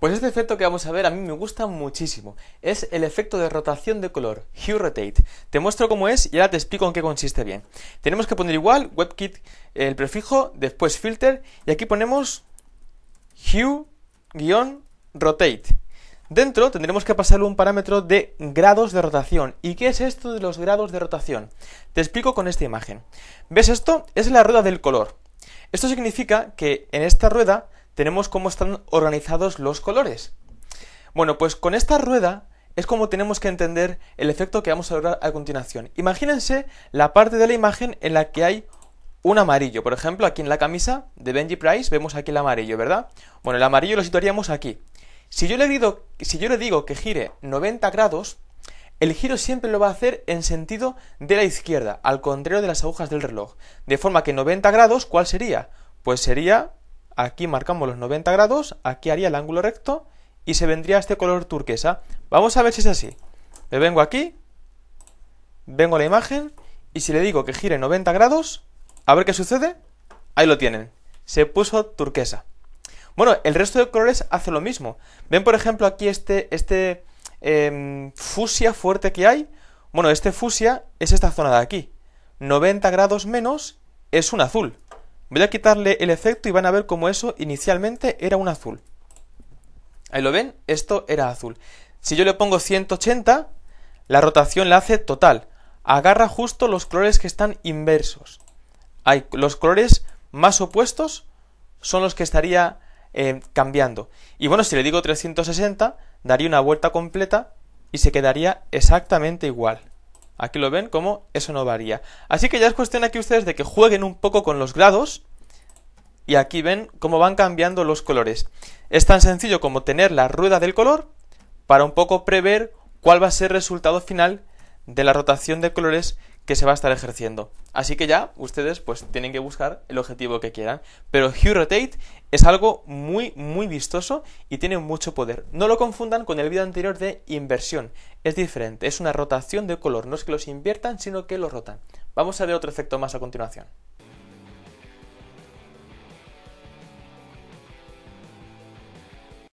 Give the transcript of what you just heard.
Pues este efecto que vamos a ver a mí me gusta muchísimo. Es el efecto de rotación de color, Hue Rotate. Te muestro cómo es y ahora te explico en qué consiste bien. Tenemos que poner igual WebKit el prefijo, después filter y aquí ponemos Hue-Rotate. Dentro tendremos que pasarle un parámetro de grados de rotación. ¿Y qué es esto de los grados de rotación? Te explico con esta imagen. ¿Ves esto? Es la rueda del color. Esto significa que en esta rueda tenemos cómo están organizados los colores. Bueno, pues con esta rueda es como tenemos que entender el efecto que vamos a lograr a continuación. Imagínense la parte de la imagen en la que hay un amarillo. Por ejemplo, aquí en la camisa de Benji Price vemos aquí el amarillo, ¿verdad? Bueno, el amarillo lo situaríamos aquí. Si yo le digo, si yo le digo que gire 90 grados, el giro siempre lo va a hacer en sentido de la izquierda, al contrario de las agujas del reloj. De forma que 90 grados, ¿cuál sería? Pues sería Aquí marcamos los 90 grados, aquí haría el ángulo recto y se vendría este color turquesa. Vamos a ver si es así. Me vengo aquí, vengo a la imagen y si le digo que gire 90 grados, a ver qué sucede. Ahí lo tienen. Se puso turquesa. Bueno, el resto de colores hace lo mismo. Ven, por ejemplo, aquí este, este em, fusia fuerte que hay. Bueno, este fusia es esta zona de aquí. 90 grados menos es un azul. Voy a quitarle el efecto y van a ver cómo eso inicialmente era un azul. Ahí lo ven, esto era azul. Si yo le pongo 180, la rotación la hace total. Agarra justo los colores que están inversos. los colores más opuestos son los que estaría eh, cambiando. Y bueno, si le digo 360, daría una vuelta completa y se quedaría exactamente igual. Aquí lo ven como eso no varía. Así que ya es cuestión aquí ustedes de que jueguen un poco con los grados. Y aquí ven cómo van cambiando los colores. Es tan sencillo como tener la rueda del color para un poco prever cuál va a ser el resultado final de la rotación de colores que se va a estar ejerciendo. Así que ya ustedes pues tienen que buscar el objetivo que quieran. Pero Hue Rotate es algo muy muy vistoso y tiene mucho poder. No lo confundan con el vídeo anterior de inversión. Es diferente, es una rotación de color. No es que los inviertan, sino que los rotan. Vamos a ver otro efecto más a continuación.